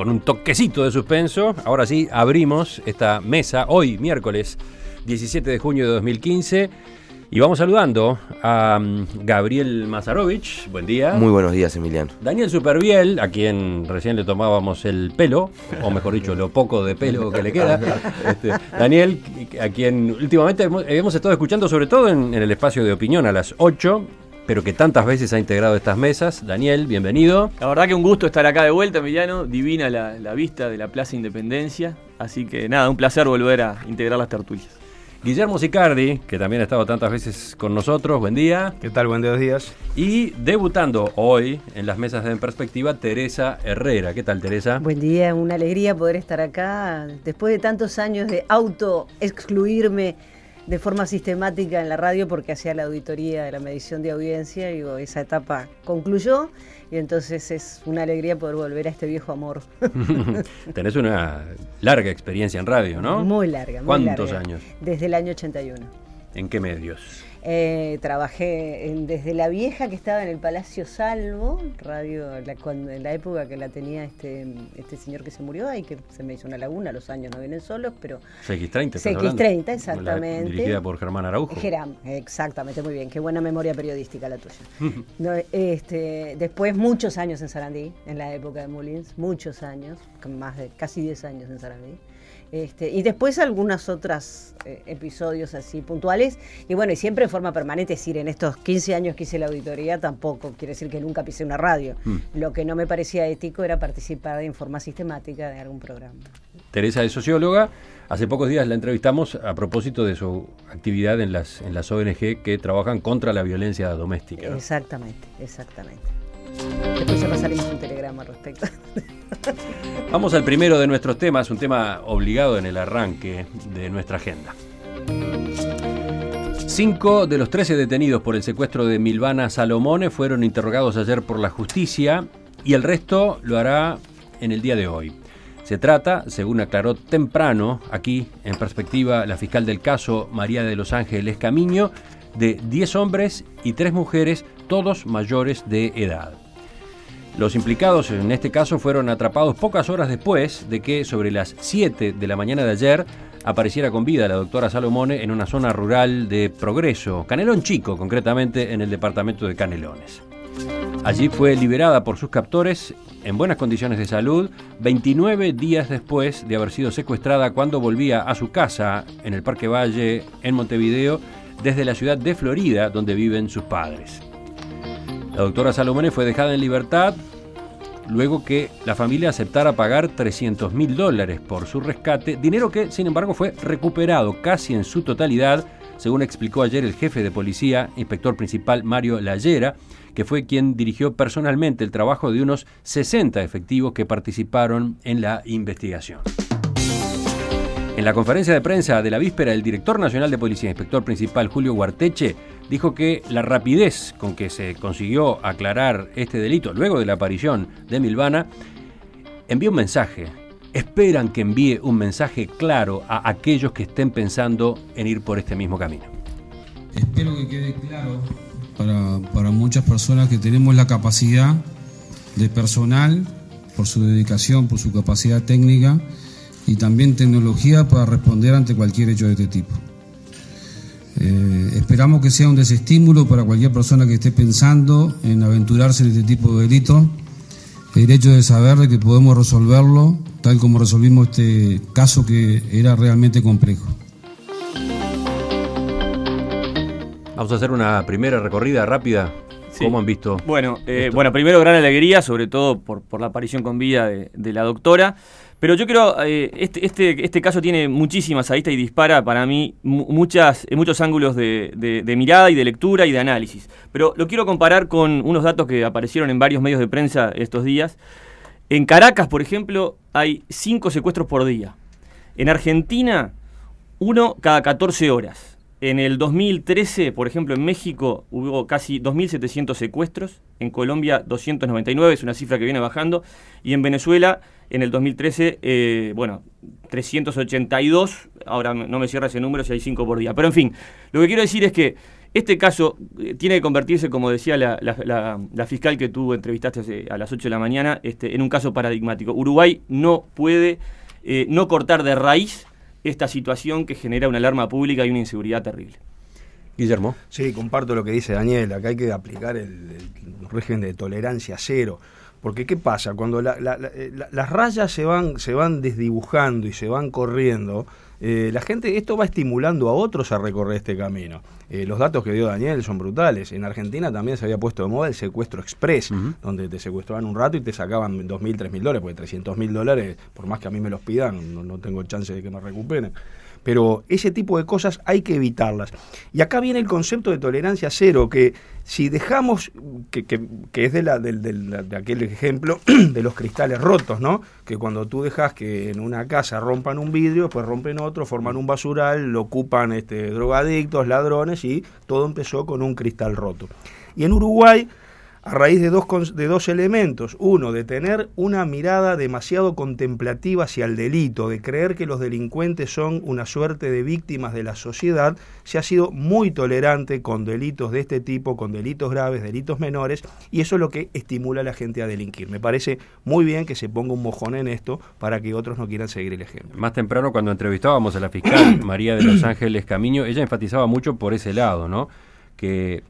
con un toquecito de suspenso, ahora sí abrimos esta mesa hoy, miércoles 17 de junio de 2015. Y vamos saludando a mm, Gabriel Mazarovich. Buen día. Muy buenos días, Emiliano. Daniel Superviel, a quien recién le tomábamos el pelo, o mejor dicho, lo poco de pelo que le queda. Este, Daniel, a quien últimamente hemos, estado escuchando, sobre todo en, en, el espacio de opinión a las 8, pero que tantas veces ha integrado estas mesas. Daniel, bienvenido. La verdad que un gusto estar acá de vuelta, Millano Divina la, vista de la Plaza Independencia. Así que nada, un placer volver a integrar las tertulias. Guillermo Sicardi, que también ha estado tantas veces con nosotros, buen día. ¿Qué tal? Buenos días. Y debutando hoy en las mesas de En Perspectiva, Teresa Herrera. ¿Qué tal, Teresa? Buen día, una alegría poder estar acá. Después de tantos años de auto excluirme de forma sistemática en la radio porque hacía la auditoría de la medición de audiencia y esa etapa concluyó y entonces es una alegría poder volver a este viejo amor. Tenés una larga experiencia en radio, ¿no? Muy larga, muy ¿Cuántos años? Desde el año 81. ¿En qué medios? Eh, trabajé desde la vieja que estaba en el Palacio Salvo, radio, la, en la época que la tenía este, este señor que se murió ahí, que se me hizo una laguna, los años no vienen solos, pero... x 30 x 30 exactamente. dirigida por Germán Araujo. Germán exactamente, muy bien, qué buena memoria periodística la tuya. este, después muchos años en Sarandí, en la época de Mullins, muchos años, más de casi 10 años en Sarandí. Este, y después algunos otros eh, episodios así puntuales. Y bueno, y siempre en forma permanente, es decir, en estos 15 años que hice la auditoría tampoco, quiere decir que nunca pisé una radio. Mm. Lo que no me parecía ético era participar en forma sistemática de algún programa. Teresa es socióloga. Hace pocos días la entrevistamos a propósito de su actividad en las, en las ONG que trabajan contra la violencia doméstica. Exactamente, exactamente. Después ya pasaremos un telegrama al respecto. Vamos al primero de nuestros temas, un tema obligado en el arranque de nuestra agenda. Cinco de los trece detenidos por el secuestro de Milvana Salomone fueron interrogados ayer por la justicia y el resto lo hará en el día de hoy. Se trata, según aclaró temprano aquí en perspectiva la fiscal del caso María de los Ángeles Camiño, de 10 hombres y tres mujeres todos mayores de edad. Los implicados en este caso fueron atrapados pocas horas después de que sobre las 7 de la mañana de ayer apareciera con vida la doctora Salomone en una zona rural de Progreso, Canelón Chico concretamente, en el departamento de Canelones. Allí fue liberada por sus captores en buenas condiciones de salud 29 días después de haber sido secuestrada cuando volvía a su casa en el Parque Valle, en Montevideo, desde la ciudad de Florida donde viven sus padres. La doctora Salomone fue dejada en libertad luego que la familia aceptara pagar 300 mil dólares por su rescate, dinero que sin embargo fue recuperado casi en su totalidad, según explicó ayer el jefe de policía, inspector principal Mario Lallera, que fue quien dirigió personalmente el trabajo de unos 60 efectivos que participaron en la investigación. En la conferencia de prensa de la víspera, el director nacional de policía, inspector principal Julio Guarteche, dijo que la rapidez con que se consiguió aclarar este delito luego de la aparición de Milvana envió un mensaje. Esperan que envíe un mensaje claro a aquellos que estén pensando en ir por este mismo camino. Espero que quede claro para, para muchas personas que tenemos la capacidad de personal, por su dedicación, por su capacidad técnica y también tecnología para responder ante cualquier hecho de este tipo. Eh, esperamos que sea un desestímulo para cualquier persona que esté pensando en aventurarse en este tipo de delito. El hecho de saber de que podemos resolverlo, tal como resolvimos este caso que era realmente complejo. Vamos a hacer una primera recorrida rápida ¿Cómo han visto? Bueno, eh, bueno, primero gran alegría, sobre todo por, la aparición con vida de, la doctora. Pero yo creo, eh, este, este, este, caso tiene muchísimas aristas y dispara para mí muchas, muchos ángulos de, de, mirada y de lectura y de análisis. Pero lo quiero comparar con unos datos que aparecieron en varios medios de prensa estos días. En Caracas, por ejemplo, hay cinco secuestros por día. En Argentina, uno cada 14 horas. En el 2013, por ejemplo, en México hubo casi 2.700 secuestros, en Colombia 299, es una cifra que viene bajando, y en Venezuela en el 2013, eh, bueno, 382, ahora no me cierra ese número si hay 5 por día, pero en fin, lo que quiero decir es que este caso eh, tiene que convertirse, como decía la, fiscal que tú entrevistaste a las 8 de la mañana, este, en un caso paradigmático. Uruguay no puede eh, no cortar de raíz esta situación que genera una alarma pública y una inseguridad terrible. Guillermo. Sí, comparto lo que dice Daniel, acá hay que aplicar el, régimen de tolerancia cero. Porque ¿qué pasa? Cuando eh, las rayas se van, se van desdibujando y se van corriendo, eh, la gente, esto va estimulando a otros a recorrer este camino. Eh, los datos que dio Daniel son brutales. En Argentina también se había puesto de moda el secuestro express, donde te secuestraban un rato y te sacaban 2.000, 3.000 dólares, porque 300.000 dólares, por más que a mí me los pidan, no tengo chance de que me recuperen. Pero ese tipo de cosas hay que evitarlas. Y acá viene el concepto de tolerancia cero, que si dejamos, que, es de, la, de, aquel ejemplo de los cristales rotos, ¿no? Que cuando tú dejas que en una casa rompan un vidrio, pues rompen otro, forman un basural, lo ocupan este, drogadictos, ladrones y todo empezó con un cristal roto. Y en Uruguay a raíz de dos, de dos elementos. Uno, de tener una mirada demasiado contemplativa hacia el delito, de creer que los delincuentes son una suerte de víctimas de la sociedad, se ha sido muy tolerante con delitos de este tipo, con delitos graves, delitos menores, y eso es lo que estimula a la gente a delinquir. Me parece muy bien que se ponga un mojón en esto para que otros no quieran seguir el ejemplo. Más temprano, cuando entrevistábamos a la fiscal María de Los Ángeles Camiño, ella enfatizaba mucho por ese lado, ¿no? que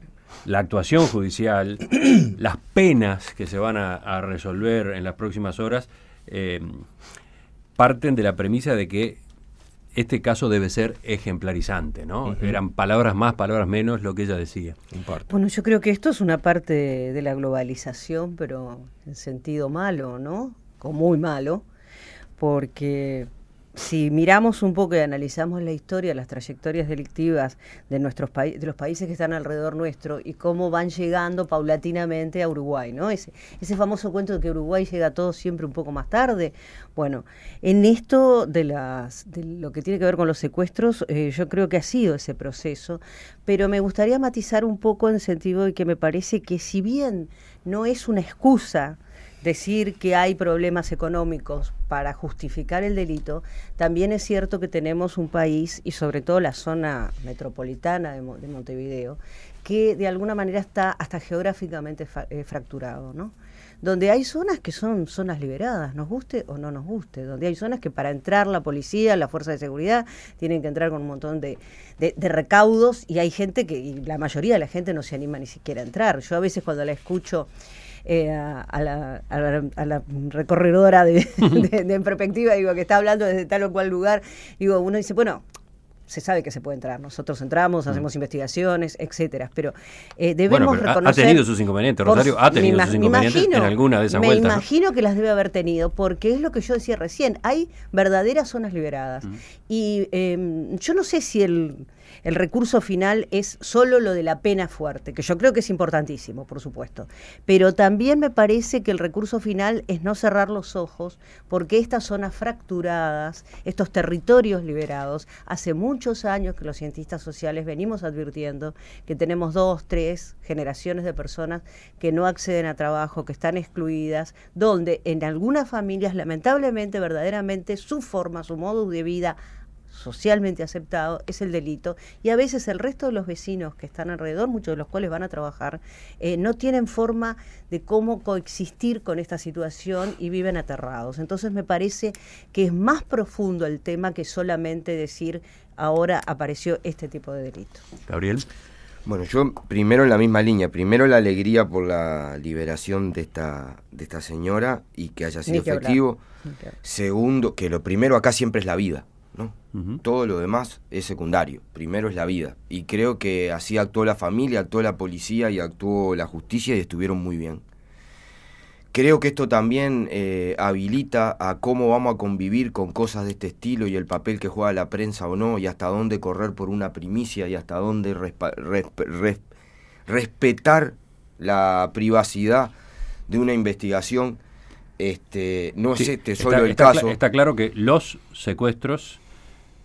la actuación judicial, las penas que se van a, resolver en las próximas horas, eh, parten de la premisa de que este caso debe ser ejemplarizante, ¿no? Eran palabras más, palabras menos lo que ella decía. Bueno, yo creo que esto es una parte de, la globalización, pero en sentido malo, ¿no? O muy malo, porque si miramos un poco y analizamos la historia, las trayectorias delictivas de nuestros de los países que están alrededor nuestro y cómo van llegando paulatinamente a Uruguay, ¿no? Ese, ese famoso cuento de que Uruguay llega a todo siempre un poco más tarde. Bueno, en esto de las de lo que tiene que ver con los secuestros, eh, yo creo que ha sido ese proceso, pero me gustaría matizar un poco en el sentido de que me parece que si bien no es una excusa decir que hay problemas económicos para justificar el delito, también es cierto que tenemos un país, y sobre todo la zona metropolitana de, Montevideo, que de alguna manera está hasta geográficamente eh, fracturado, ¿no? Donde hay zonas que son zonas liberadas, nos guste o no nos guste, donde hay zonas que para entrar la policía, la fuerza de seguridad, tienen que entrar con un montón de, recaudos y hay gente que, la mayoría de la gente no se anima ni siquiera a entrar. Yo a veces cuando la escucho eh, a, la, a, recorredora de, en perspectiva, digo, que está hablando desde tal o cual lugar, digo, uno dice, bueno, se sabe que se puede entrar. Nosotros entramos, hacemos investigaciones, etcétera. Pero eh, debemos Ha tenido sus inconvenientes, Rosario. Ha tenido sus inconvenientes en alguna de esas me Me imagino que las debe haber tenido, porque es lo que yo decía recién. Hay verdaderas zonas liberadas. Y em, yo no sé si el el recurso final es solo lo de la pena fuerte, que yo creo que es importantísimo, por supuesto. Pero también me parece que el recurso final es no cerrar los ojos, porque estas zonas fracturadas, estos territorios liberados, hace muchos años que los cientistas sociales venimos advirtiendo que tenemos dos, tres generaciones de personas que no acceden a trabajo, que están excluidas, donde en algunas familias lamentablemente, verdaderamente, su forma, su modo de vida socialmente aceptado es el delito y a veces el resto de los vecinos que están alrededor, muchos de los cuales van a trabajar, eh, no tienen forma de cómo coexistir con esta situación y viven aterrados. Entonces me parece que es más profundo el tema que solamente decir ahora apareció este tipo de delito. Gabriel. Bueno, yo primero en la misma línea, primero la alegría por la liberación de esta, de esta señora y que haya sido efectivo. Segundo, que lo primero acá siempre es la vida. Todo lo demás es secundario, primero es la vida. Y creo que así actuó la familia, actuó la policía y actuó la justicia y estuvieron muy bien. Creo que esto también eh, habilita a cómo vamos a convivir con cosas de este estilo y el papel que juega la prensa o no, y hasta dónde correr por una primicia y hasta dónde respetar la privacidad de una investigación. Este, no es este solo el caso. está claro que los secuestros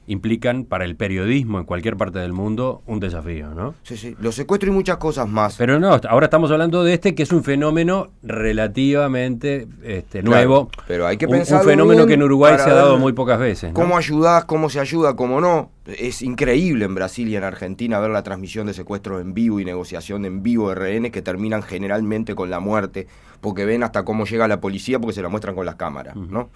implican para el periodismo en cualquier parte del mundo un desafío, ¿no? Sí, sí, los secuestros y muchas cosas más. Pero no, ahora estamos hablando de este que es un fenómeno relativamente este, nuevo. pero hay que pensar. Un, fenómeno que en Uruguay se ha dado muy pocas veces. ¿Cómo ayudás? ¿Cómo se ayuda? ¿Cómo no? Es increíble en Brasil y en Argentina ver la transmisión de secuestros en vivo y negociación en vivo de rehenes que terminan generalmente con la muerte, porque ven hasta cómo llega la policía porque se la muestran con las cámaras, ¿no?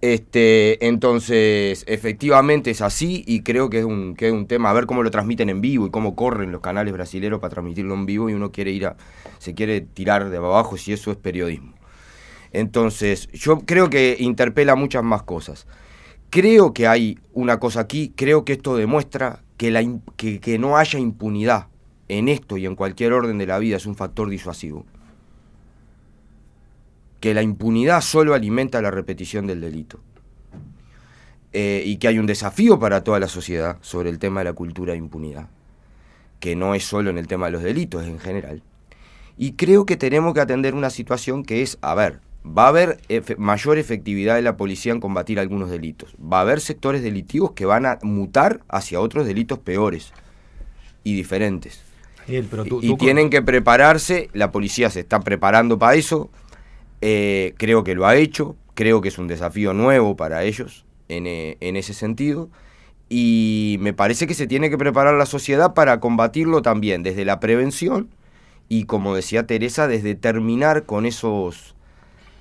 Este, entonces, efectivamente es así y creo que es, un, un tema, a ver cómo lo transmiten en vivo y cómo corren los canales brasileros para transmitirlo en vivo y uno quiere ir a, se quiere tirar de abajo si eso es periodismo. Entonces, yo creo que interpela muchas más cosas. Creo que hay una cosa aquí, creo que esto demuestra que, la, que, que no haya impunidad en esto y en cualquier orden de la vida, es un factor disuasivo que la impunidad solo alimenta la repetición del delito. Eh, y que hay un desafío para toda la sociedad sobre el tema de la cultura de impunidad, que no es solo en el tema de los delitos, en general. Y creo que tenemos que atender una situación que es, a ver, va a haber mayor efectividad de la policía en combatir algunos delitos, va a haber sectores delictivos que van a mutar hacia otros delitos peores y diferentes. y tienen que prepararse, la policía se está preparando para eso, eh, creo que lo ha hecho, creo que es un desafío nuevo para ellos eh, en, ese sentido y me parece que se tiene que preparar la sociedad para combatirlo también desde la prevención y como decía Teresa, desde terminar con esos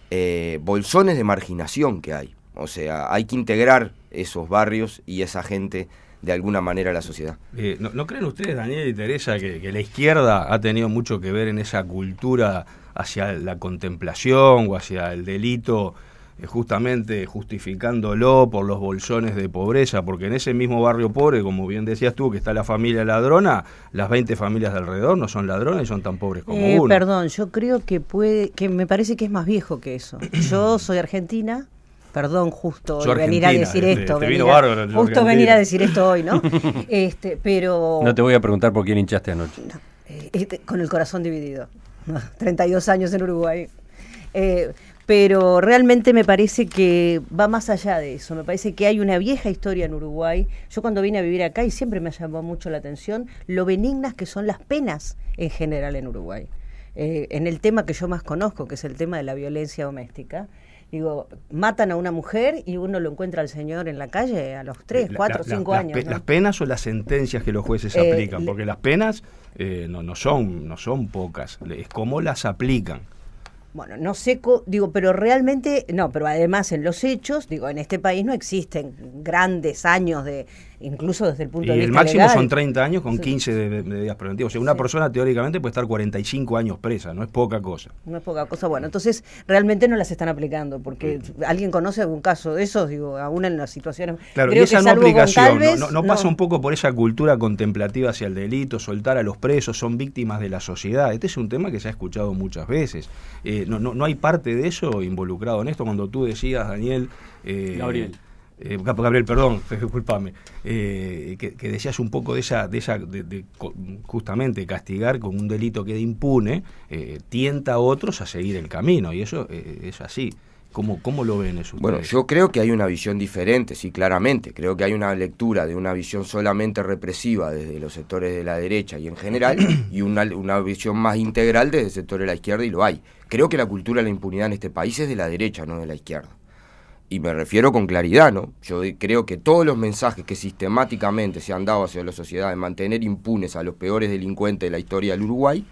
eh, bolsones de marginación que hay. O sea, hay que integrar esos barrios y esa gente de alguna manera a la sociedad. ¿no, creen ustedes, Daniel y Teresa, que la izquierda ha tenido mucho que ver en esa cultura? hacia la contemplación o hacia el delito, eh, justamente justificándolo por los bolsones de pobreza, porque en ese mismo barrio pobre, como bien decías tú, que está la familia ladrona, las 20 familias de alrededor no son ladrones, y son tan pobres como eh, uno. Perdón, yo creo que puede, que me parece que es más viejo que eso. Yo soy argentina, perdón justo venir a decir este, esto, justo venir a decir esto hoy, ¿no? este, pero no te voy a preguntar por quién hinchaste anoche. Eh, este, con el corazón dividido. 32 años en Uruguay. Eh, pero realmente me parece que va más allá de eso. Me parece que hay una vieja historia en Uruguay. Yo cuando vine a vivir acá y siempre me llamó mucho la atención lo benignas que son las penas en general en Uruguay. Eh, en el tema que yo más conozco, que es el tema de la violencia doméstica, Digo, matan a una mujer y uno lo encuentra al señor en la calle a los 3, 4, 5 años. Las, penas o las sentencias que los jueces eh, aplican? Porque las penas eh, no, son, no son pocas, es cómo las aplican. Bueno, no sé, digo, pero realmente, no, pero además en los hechos, digo, en este país no existen grandes años de, incluso desde el punto y de vista. Y el máximo son 30 años con 15 de, medidas preventivas. O sea, una persona teóricamente puede estar 45 años presa, no es poca cosa. No es poca cosa. Bueno, entonces realmente no las están aplicando, porque alguien conoce algún caso de esos, digo, aún en las situaciones. Claro, y esa no aplicación, no, no, pasa un poco por esa cultura contemplativa hacia el delito, soltar a los presos, son víctimas de la sociedad. Este es un tema que se ha escuchado muchas veces. Eh, no, no, hay parte de eso involucrado en esto. Cuando tú decías, Daniel. Eh, Gabriel eh, Gabriel, perdón, disculpame, eh, que, decías un poco de esa, de esa, de, justamente castigar con un delito que impune, eh, tienta a otros a seguir el camino, y eso es así. ¿Cómo, lo ven eso? Bueno, yo creo que hay una visión diferente, sí, claramente. Creo que hay una lectura de una visión solamente represiva desde los sectores de la derecha y en general, y una, una visión más integral desde el sector de la izquierda, y lo hay. Creo que la cultura de la impunidad en este país es de la derecha, no de la izquierda y me refiero con claridad, ¿no? Yo creo que todos los mensajes que sistemáticamente se han dado hacia la sociedad de mantener impunes a los peores delincuentes de la historia del Uruguay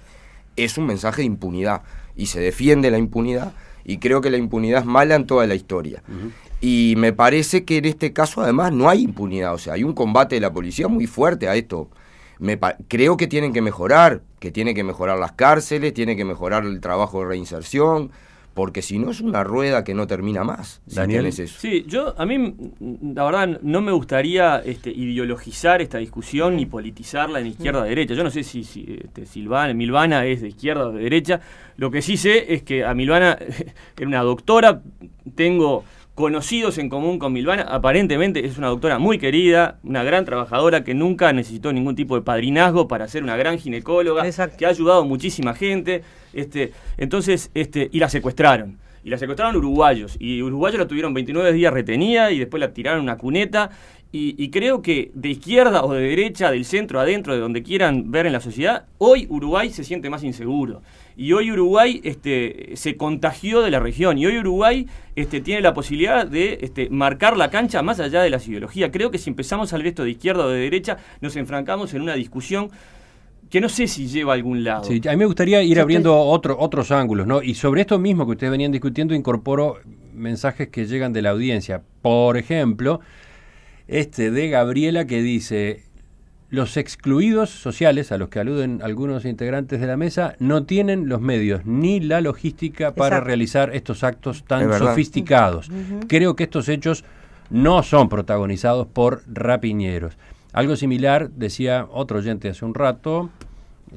es un mensaje de impunidad y se defiende la impunidad y creo que la impunidad es mala en toda la historia. Y me parece que en este caso además no hay impunidad, o sea, hay un combate de la policía muy fuerte a esto. Me creo que tienen que mejorar, que tienen que mejorar las cárceles, tiene que mejorar el trabajo de reinserción, porque si no es una rueda que no termina más. Daniel, si eso. sí, yo a mí la verdad no me gustaría este, ideologizar esta discusión ni politizarla en izquierda o mm. derecha. Yo no sé si, este, Milvana es de izquierda o de derecha. Lo que sí sé es que a Milvana era una doctora, tengo conocidos en común con Milvana. Aparentemente es una doctora muy querida, una gran trabajadora que nunca necesitó ningún tipo de padrinazgo para ser una gran ginecóloga, que ha ayudado a muchísima gente. Este, entonces, este, y la secuestraron. Y la secuestraron uruguayos. Y uruguayos la tuvieron 29 días retenida y después la tiraron a una cuneta. Y, y, creo que de izquierda o de derecha, del centro, adentro, de donde quieran ver en la sociedad, hoy Uruguay se siente más inseguro y hoy Uruguay este, se contagió de la región y hoy Uruguay este, tiene la posibilidad de este, marcar la cancha más allá de las ideologías. Creo que si empezamos a resto esto de izquierda o de derecha, nos enfrancamos en una discusión que no sé si lleva a algún lado. a mí me gustaría ir abriendo otro, otros ángulos, Y sobre esto mismo que ustedes venían discutiendo, incorporo mensajes que llegan de la audiencia. Por ejemplo, este de Gabriela que dice, los excluidos sociales, a los que aluden algunos integrantes de la mesa, no tienen los medios ni la logística para realizar estos actos tan sofisticados. Creo que estos hechos no son protagonizados por rapiñeros. Algo similar decía otro oyente hace un rato,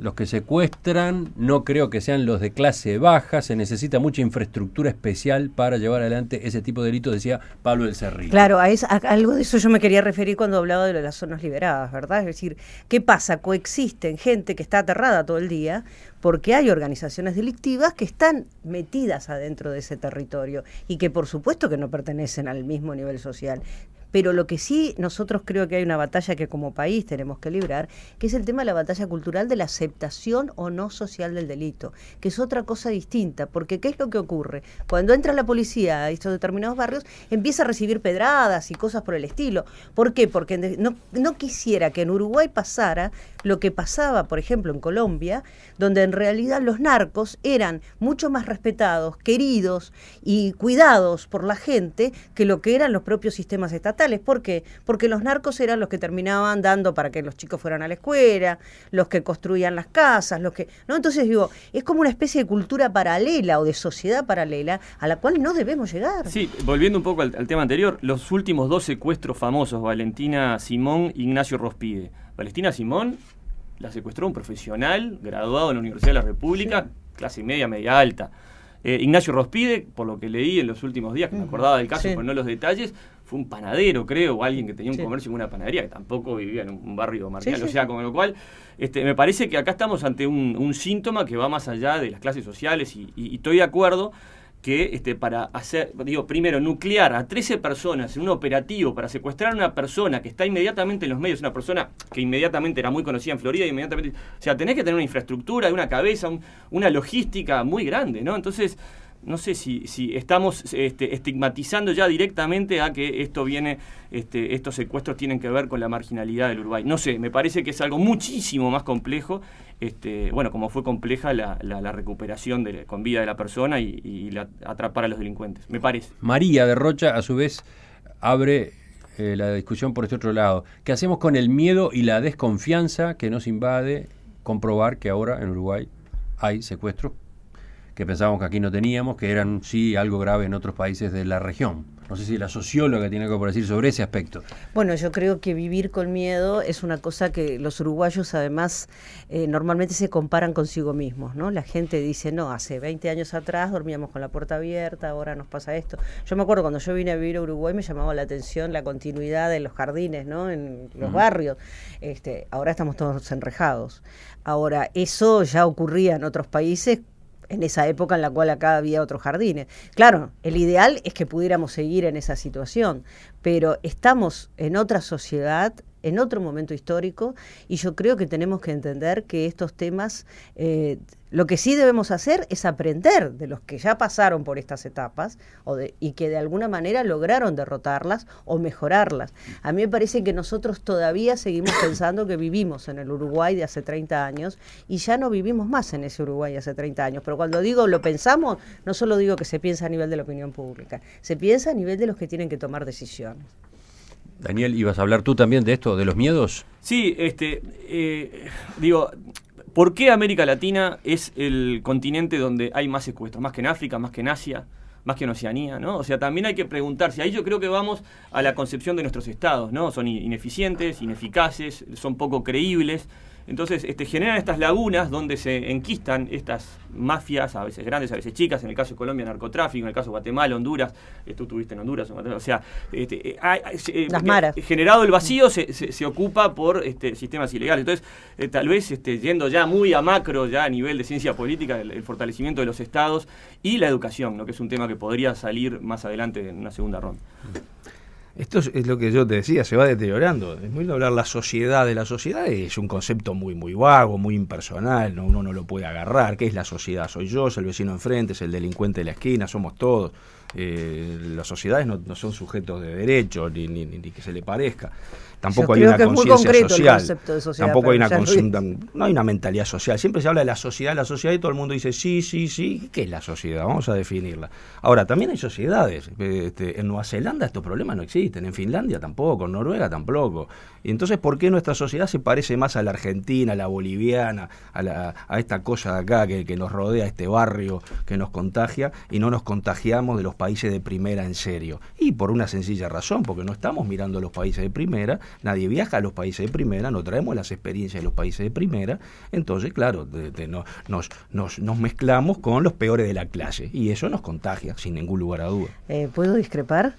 los que secuestran no creo que sean los de clase baja, se necesita mucha infraestructura especial para llevar adelante ese tipo de delitos, decía Pablo del Cerrillo. Claro, a, algo de eso yo me quería referir cuando hablaba de las zonas liberadas, ¿verdad? Es decir, ¿qué pasa? Coexisten gente que está aterrada todo el día porque hay organizaciones delictivas que están metidas adentro de ese territorio y que por supuesto que no pertenecen al mismo nivel social. Pero lo que sí nosotros creo que hay una batalla que como país tenemos que librar, que es el tema de la batalla cultural de la aceptación o no social del delito, que es otra cosa distinta, porque ¿qué es lo que ocurre? Cuando entra la policía a estos determinados barrios, empieza a recibir pedradas y cosas por el estilo. ¿Por qué? Porque no, no quisiera que en Uruguay pasara lo que pasaba, por ejemplo, en Colombia, donde en realidad los narcos eran mucho más respetados, queridos y cuidados por la gente que lo que eran los propios sistemas estatales ¿Por qué? Porque los narcos eran los que terminaban dando para que los chicos fueran a la escuela, los que construían las casas, los que... ¿no? Entonces digo, es como una especie de cultura paralela o de sociedad paralela a la cual no debemos llegar. Sí, volviendo un poco al, tema anterior, los últimos dos secuestros famosos, Valentina Simón, Ignacio Rospide. Valentina Simón la secuestró un profesional graduado en la Universidad de la República, clase media, media alta. Eh, Ignacio Rospide, por lo que leí en los últimos días, que me acordaba del caso, pero no los detalles, fue un panadero, creo, o alguien que tenía un comercio en una panadería, que tampoco vivía en un barrio marginal. o sea, con lo cual, este, me parece que acá estamos ante un, síntoma que va más allá de las clases sociales y estoy de acuerdo que este, para hacer, digo, primero, nuclear a 13 personas en un operativo para secuestrar a una persona que está inmediatamente en los medios, una persona que inmediatamente era muy conocida en Florida, inmediatamente, o sea, tenés que tener una infraestructura, una cabeza, una logística muy grande, ¿no? Entonces, no sé si, si estamos este, estigmatizando ya directamente a que esto viene, este, estos secuestros tienen que ver con la marginalidad del Uruguay. No sé, me parece que es algo muchísimo más complejo, este, bueno, como fue compleja la, recuperación con vida de la persona y, la, atrapar a los delincuentes, me parece. María de Rocha, a su vez, abre eh, la discusión por este otro lado. ¿Qué hacemos con el miedo y la desconfianza que nos invade comprobar que ahora en Uruguay hay secuestros que pensábamos que aquí no teníamos, que eran sí algo grave en otros países de la región. No sé si la socióloga tiene algo por decir sobre ese aspecto. Bueno, yo creo que vivir con miedo es una cosa que los uruguayos además eh, normalmente se comparan consigo mismos, ¿no? La gente dice, no, hace 20 años atrás dormíamos con la puerta abierta, ahora nos pasa esto. Yo me acuerdo cuando yo vine a vivir a Uruguay me llamaba la atención la continuidad de los jardines, ¿no? En los barrios. Este, ahora estamos todos enrejados. Ahora, eso ya ocurría en otros países en esa época en la cual acá había otros jardines. Claro, el ideal es que pudiéramos seguir en esa situación, pero estamos en otra sociedad en otro momento histórico y yo creo que tenemos que entender que estos temas, eh, lo que sí debemos hacer es aprender de los que ya pasaron por estas etapas y que de alguna manera lograron derrotarlas o mejorarlas. A mí me parece que nosotros todavía seguimos pensando que vivimos en el Uruguay de hace 30 años y ya no vivimos más en ese Uruguay de hace 30 años. Pero cuando digo lo pensamos, no solo digo que se piensa a nivel de la opinión pública, se piensa a nivel de los que tienen que tomar decisiones. Daniel, ¿ibas a hablar tú también de esto, de los miedos? Sí, este, eh, digo, ¿por qué América Latina es el continente donde hay más secuestros? Más que en África, más que en Asia, más que en Oceanía, ¿no? O sea, también hay que preguntarse, ahí yo creo que vamos a la concepción de nuestros estados, ¿no? Son ineficientes, ineficaces, son poco creíbles. Entonces este, generan estas lagunas donde se enquistan estas mafias, a veces grandes, a veces chicas, en el caso de Colombia, narcotráfico, en el caso de Guatemala, Honduras, eh, tú estuviste en Honduras, o sea, este, eh, eh, generado el vacío se, ocupa por este, sistemas ilegales. Entonces, tal vez este, yendo ya muy a macro, ya a nivel de ciencia política, el, fortalecimiento de los estados y la educación, que es un tema que podría salir más adelante en una segunda ronda. Mm. Esto es, lo que yo te decía, se va deteriorando. Es muy hablar la sociedad de la sociedad, es un concepto muy, muy vago, muy impersonal, uno no lo puede agarrar. ¿Qué es la sociedad? Soy yo, es el vecino enfrente, es el delincuente de la esquina, somos todos. Eh, las sociedades no, son sujetos de derecho, ni, ni, que se le parezca. Tampoco hay, una conciencia social. Tampoco hay una no hay una mentalidad social. Siempre se habla de la sociedad, la sociedad y todo el mundo dice sí, sí, sí. ¿Qué es la sociedad? Vamos a definirla. Ahora, también hay sociedades. Este, en Nueva Zelanda estos problemas no existen, en Finlandia tampoco, en Noruega tampoco. Y entonces, ¿por qué nuestra sociedad se parece más a la argentina, a la boliviana, a, la, a esta cosa de acá que nos rodea, este barrio que nos contagia y no nos contagiamos de los países de primera en serio. Y por una sencilla razón, porque no estamos mirando los países de primera, nadie viaja a los países de primera, no traemos las experiencias de los países de primera, entonces, claro, no, nos, nos, mezclamos con los peores de la clase y eso nos contagia, sin ningún lugar a duda. Eh, ¿Puedo discrepar?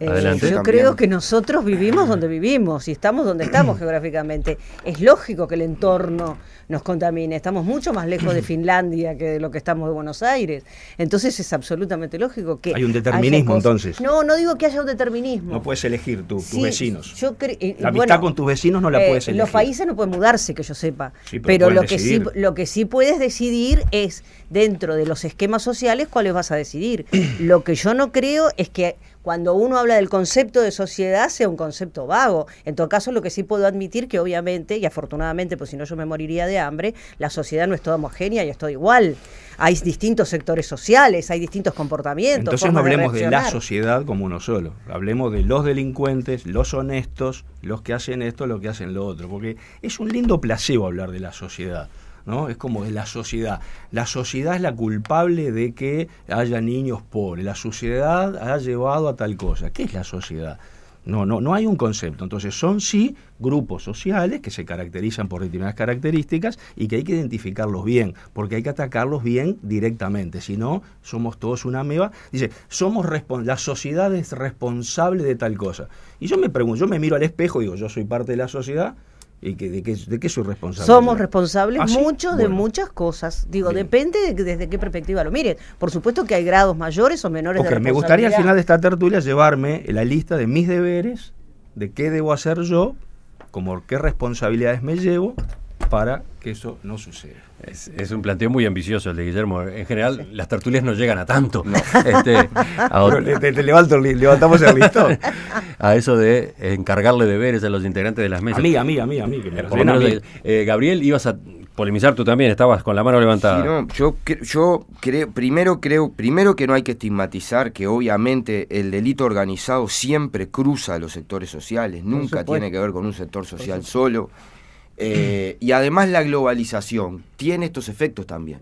Eh, yo creo que nosotros vivimos donde vivimos y estamos donde estamos geográficamente. Es lógico que el entorno nos contamine. Estamos mucho más lejos de Finlandia que de lo que estamos de Buenos Aires. Entonces es absolutamente lógico que... Hay un determinismo entonces. No, no digo que haya un determinismo. No puedes elegir tus vecinos. Eh, la amistad con tus vecinos no la eh, puedes elegir. Los países no pueden mudarse, que yo sepa. pero, lo, que sí, lo que sí puedes decidir es dentro de los esquemas sociales cuáles vas a decidir. Lo que yo no creo es que cuando uno habla del concepto de sociedad sea un concepto vago. En todo caso, lo que sí puedo admitir que obviamente, y afortunadamente, pues si no yo me moriría de hambre, la sociedad no es toda homogénea y es todo igual. Hay distintos sectores sociales, hay distintos comportamientos. Entonces no hablemos de, de, la sociedad como uno solo, hablemos de los delincuentes, los honestos, los que hacen esto, los que hacen lo otro, porque es un lindo placebo hablar de la sociedad. ¿no? Es como de la sociedad. La sociedad es la culpable de que haya niños pobres. La sociedad ha llevado a tal cosa. ¿Qué es la sociedad? No, no, no hay un concepto. Entonces son sí grupos sociales que se caracterizan por determinadas características y que hay que identificarlos bien, porque hay que atacarlos bien directamente. Si no, somos todos una meva Dice, somos la sociedad es responsable de tal cosa. Y yo me pregunto, yo me miro al espejo y digo, yo soy parte de la sociedad y de, qué, de qué soy responsable. Somos responsables ¿Ah, muchos de muchas cosas. Digo, depende desde qué perspectiva lo miren. Por supuesto que hay grados mayores o menores de responsabilidad. Me gustaría al final de esta tertulia llevarme la lista de mis deberes, de qué debo hacer yo, como qué responsabilidades me llevo para que eso no suceda. Es, un planteo muy ambicioso el de Guillermo. En general, las tertulias no llegan a tanto. te, este, levantamos el listón. a eso de encargarle deberes a los integrantes de las mesas. A mí, a mí, a mí, a mí. Eh, eh, Gabriel, ibas a polemizar tú también, estabas con la mano levantada. yo yo creo, primero creo, primero que no hay que estigmatizar que obviamente el delito organizado siempre cruza los sectores sociales, nunca tiene que ver con un sector social solo. Eh, y además la globalización tiene estos efectos también.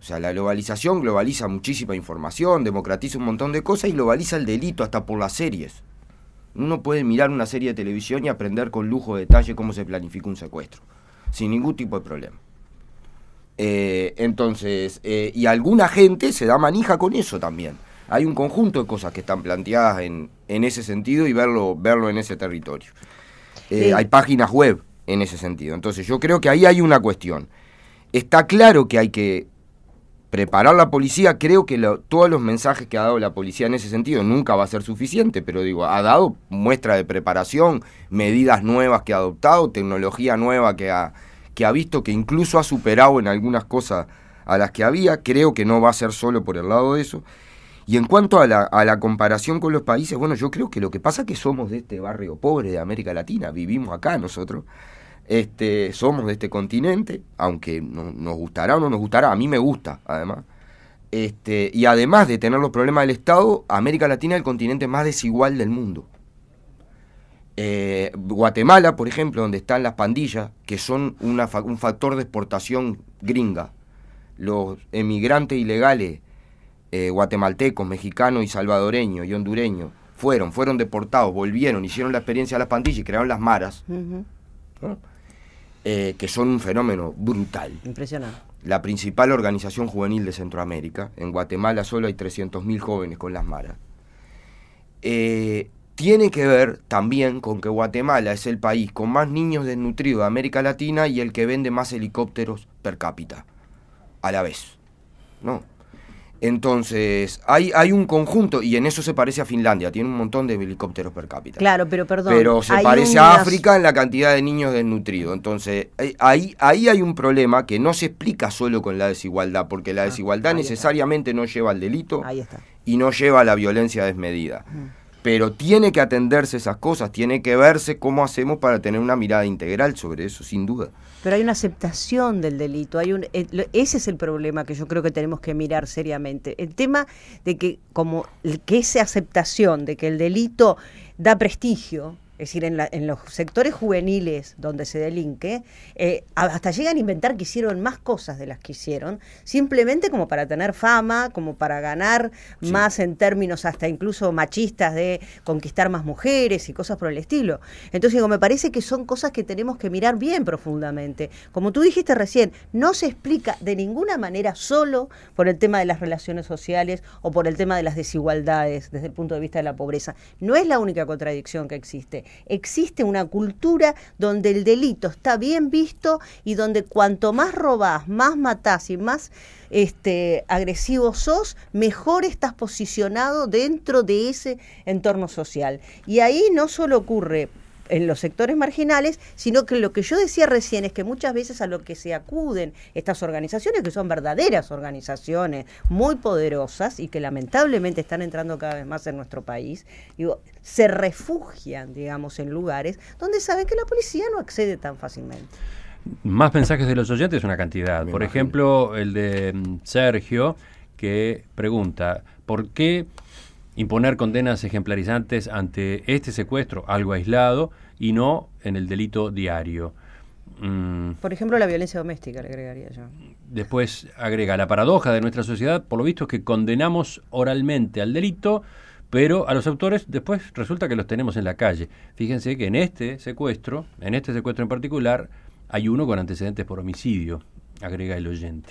O sea, la globalización globaliza muchísima información, democratiza un montón de cosas y globaliza el delito hasta por las series. Uno puede mirar una serie de televisión y aprender con lujo de detalle cómo se planifica un secuestro, sin ningún tipo de problema. Eh, entonces, eh, y alguna gente se da manija con eso también. Hay un conjunto de cosas que están planteadas en, ese sentido y verlo, verlo en ese territorio. Hay páginas web en ese sentido. Entonces yo creo que ahí hay una cuestión. Está claro que hay que preparar la policía, creo que todos los mensajes que ha dado la policía en ese sentido nunca va a ser suficiente, pero digo, ha dado muestra de preparación, medidas nuevas que ha adoptado, tecnología nueva que ha, que ha visto, que incluso ha superado en algunas cosas a las que había, creo que no va a ser solo por el lado de eso. Y en cuanto a la, comparación con los países, bueno, yo creo que lo que pasa es que somos de este barrio pobre de América Latina, vivimos acá nosotros, este, somos de este continente, aunque no, nos gustará o no nos gustará, a mí me gusta además. Este, y además de tener los problemas del Estado, América Latina es el continente más desigual del mundo. Eh, Guatemala, por ejemplo, donde están las pandillas, que son un factor de exportación gringa. Los emigrantes ilegales eh, guatemaltecos, mexicanos y salvadoreños y hondureños fueron, fueron deportados, volvieron, hicieron la experiencia de las pandillas y crearon las maras, eh, que son un fenómeno brutal. Impresionante. La principal organización juvenil de Centroamérica, en Guatemala solo hay 300.000 jóvenes con las maras, eh, tiene que ver también con que Guatemala es el país con más niños desnutridos de América Latina y el que vende más helicópteros per cápita a la vez. ¿no? Entonces, hay, hay un conjunto, y en eso se parece a Finlandia, tiene un montón de helicópteros per cápita. Claro, pero perdón. Pero se parece a África en la cantidad de niños desnutridos. Entonces, eh, ahí, ahí hay un problema que no se explica solo con la desigualdad, porque la ah, desigualdad necesariamente no lleva al delito y no lleva a la violencia desmedida. Mm pero tiene que atenderse esas cosas, tiene que verse cómo hacemos para tener una mirada integral sobre eso, sin duda. Pero hay una aceptación del delito, hay un, eh, ese es el problema que yo creo que tenemos que mirar seriamente. El tema de que como que esa aceptación de que el delito da prestigio, es decir, en, los sectores juveniles donde se delinque, eh, hasta llegan a inventar que hicieron más cosas de las que hicieron, simplemente como para tener fama, como para ganar más en términos hasta incluso machistas de conquistar más mujeres y cosas por el estilo. Entonces, digo, me parece que son cosas que tenemos que mirar bien profundamente. Como tú dijiste recién, no se explica de ninguna manera solo por el tema de las relaciones sociales o por el tema de las desigualdades desde el punto de vista de la pobreza. No es la única contradicción que existe existe una cultura donde el delito está bien visto y donde cuanto más robás, más matás y más este, agresivo sos, mejor estás posicionado dentro de ese entorno social. Y ahí no solo ocurre en los sectores marginales, sino que lo que yo decía recién es que muchas veces a lo que se acuden estas organizaciones, que son verdaderas organizaciones muy poderosas y que lamentablemente están entrando cada vez más en nuestro país, se refugian, digamos, en lugares donde sabe que la policía no accede tan fácilmente. Más mensajes de los oyentes, una cantidad. Por ejemplo, el de Sergio, que pregunta, ¿por qué imponer condenas ejemplarizantes ante este secuestro, algo aislado, y no en el delito diario. Mm. Por ejemplo, la violencia doméstica, le agregaría yo. Después agrega, la paradoja de nuestra sociedad, por lo visto, es que condenamos oralmente al delito, pero a los autores después resulta que los tenemos en la calle. Fíjense que en este secuestro, en este secuestro en particular, hay uno con antecedentes por homicidio, agrega el oyente.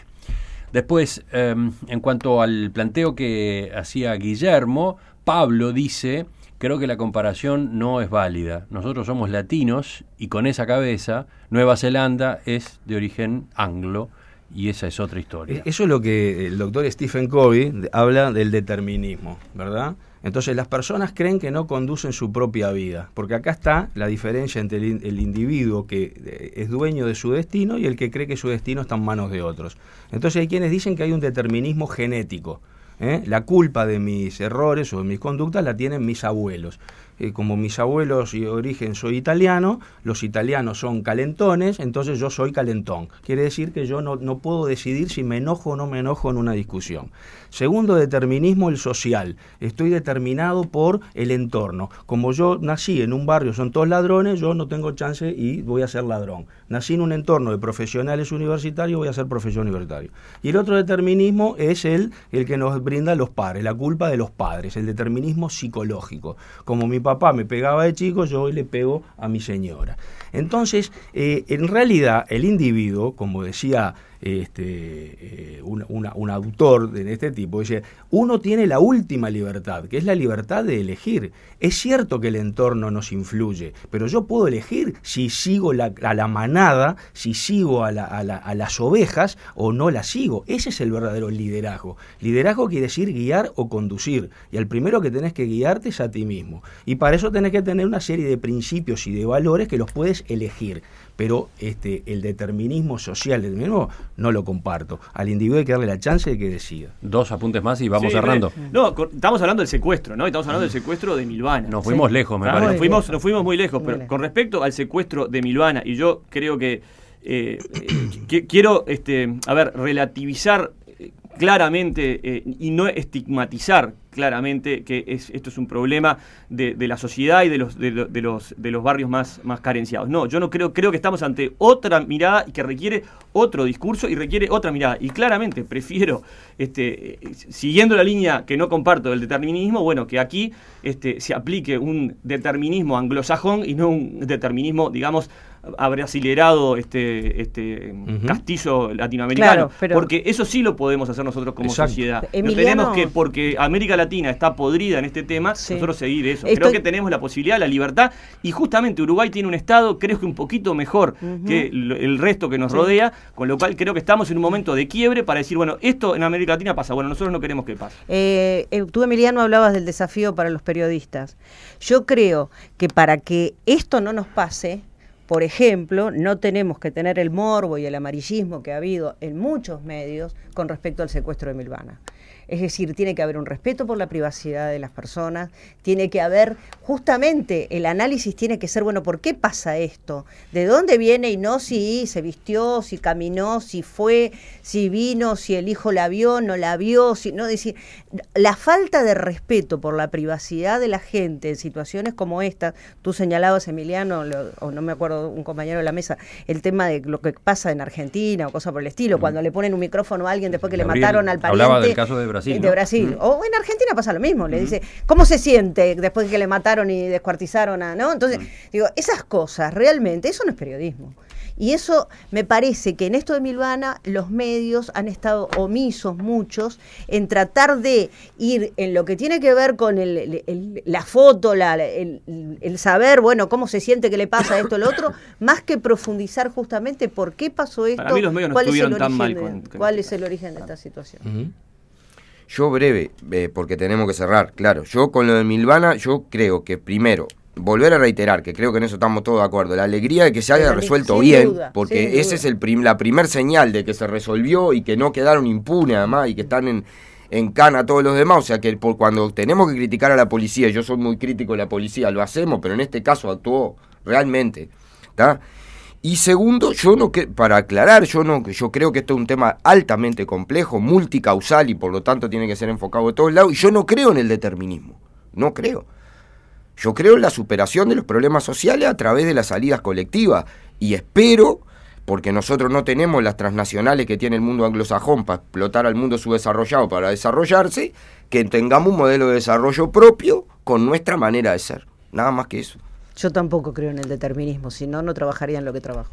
Después, em, en cuanto al planteo que hacía Guillermo, Pablo dice, creo que la comparación no es válida. Nosotros somos latinos y con esa cabeza, Nueva Zelanda es de origen anglo y esa es otra historia. E, eso es lo que el doctor Stephen Covey habla del determinismo, ¿verdad? Entonces las personas creen que no conducen su propia vida, porque acá está la diferencia entre el, individuo que eh, es dueño de su destino y el que cree que su destino está en manos de otros. Entonces hay quienes dicen que hay un determinismo genético. ¿eh? La culpa de mis errores o de mis conductas la tienen mis abuelos. Eh, como mis abuelos y origen soy italiano, los italianos son calentones, entonces yo soy calentón. Quiere decir que yo no, puedo decidir si me enojo o no me enojo en una discusión. Segundo determinismo, el social. Estoy determinado por el entorno. Como yo nací en un barrio, son todos ladrones, yo no tengo chance y voy a ser ladrón. Nací en un entorno de profesionales universitarios, voy a ser profesor universitario. Y el otro determinismo es el, el que nos brinda los padres, la culpa de los padres, el determinismo psicológico. Como mi papá papá me pegaba de chico, yo hoy le pego a mi señora. Entonces, eh, en realidad, el individuo, como decía este, eh, un, un, autor de este tipo, dice, uno tiene la última libertad, que es la libertad de elegir. Es cierto que el entorno nos influye, pero yo puedo elegir si sigo a la manada, si sigo a, las ovejas o no las sigo. Ese es el verdadero liderazgo. Liderazgo quiere decir guiar o conducir, y el primero que tenés que guiarte es a ti mismo. Y para eso tenés que tener una serie de principios y de valores que los puedes elegir pero este, el determinismo social del mismo no lo comparto. Al individuo hay que darle la chance de que decida. Dos apuntes más y vamos cerrando. No, estamos hablando del secuestro, ¿no? Estamos hablando del secuestro de Milvana. Nos fuimos lejos, me parece. Nos fuimos, nos fuimos muy lejos, pero con respecto al secuestro de Milvana, y yo creo que eh, quiero, este, a ver, relativizar eh, claramente eh, y no estigmatizar claramente que es, esto es un problema de, la sociedad y de los, de, los, de los barrios más, más carenciados. No, yo no creo, creo que estamos ante otra mirada y que requiere otro discurso y requiere otra mirada. Y claramente prefiero, este, siguiendo la línea que no comparto del determinismo, bueno, que aquí este, se aplique un determinismo anglosajón y no un determinismo, digamos, abrasilerado este, este castillo latinoamericano. Porque eso sí lo podemos hacer nosotros como sociedad. tenemos que, porque América Latina está podrida en este tema, nosotros seguir eso. Creo que tenemos la posibilidad, la libertad, y justamente Uruguay tiene un Estado, creo que un poquito mejor que el resto que nos rodea, con lo cual creo que estamos en un momento de quiebre para decir, bueno, esto en América Latina pasa, bueno, nosotros no queremos que pase. Eh, eh, tú, Emiliano, hablabas del desafío para los periodistas. Yo creo que para que esto no nos pase, por ejemplo, no tenemos que tener el morbo y el amarillismo que ha habido en muchos medios con respecto al secuestro de Milvana. Es decir, tiene que haber un respeto por la privacidad de las personas, tiene que haber, justamente el análisis tiene que ser, bueno, ¿por qué pasa esto? ¿De dónde viene y no si se vistió, si caminó, si fue, si vino, si el hijo la vio, no la vio? Si, no, decir, la falta de respeto por la privacidad de la gente en situaciones como esta, tú señalabas, Emiliano, o no me acuerdo, un compañero de la mesa, el tema de lo que pasa en Argentina o cosas por el estilo, cuando le ponen un micrófono a alguien, después que le mataron al pariente. Hablaba del caso de Brasil. Eh, Brasil. O en Argentina pasa lo mismo. Le dice, ¿cómo se siente después que le mataron y descuartizaron a.? ¿no? Entonces, digo, esas cosas realmente, eso no es periodismo. Y eso me parece que en esto de Milvana los medios han estado omisos muchos en tratar de ir en lo que tiene que ver con la foto, el, saber, bueno, cómo se siente que le pasa esto, lo otro, más que profundizar justamente por qué pasó esto, cuál, es el, es el origen de esta situación. Yo breve, eh, porque tenemos que cerrar, claro. Yo con lo de Milvana, yo creo que primero volver a reiterar, que creo que en eso estamos todos de acuerdo, la alegría de que se haya resuelto bien, porque esa es el la primer señal de que se resolvió y que no quedaron impunes además y que están en, en cana todos los demás. O sea que por, cuando tenemos que criticar a la policía, yo soy muy crítico de la policía, lo hacemos, pero en este caso actuó realmente. Y segundo, yo no que, para aclarar, yo no, yo creo que esto es un tema altamente complejo, multicausal y por lo tanto tiene que ser enfocado de todos lados. Y yo no creo en el determinismo. No creo. Yo creo en la superación de los problemas sociales a través de las salidas colectivas y espero, porque nosotros no tenemos las transnacionales que tiene el mundo anglosajón para explotar al mundo subdesarrollado para desarrollarse, que tengamos un modelo de desarrollo propio con nuestra manera de ser. Nada más que eso. Yo tampoco creo en el determinismo, si no, no trabajaría en lo que trabajo.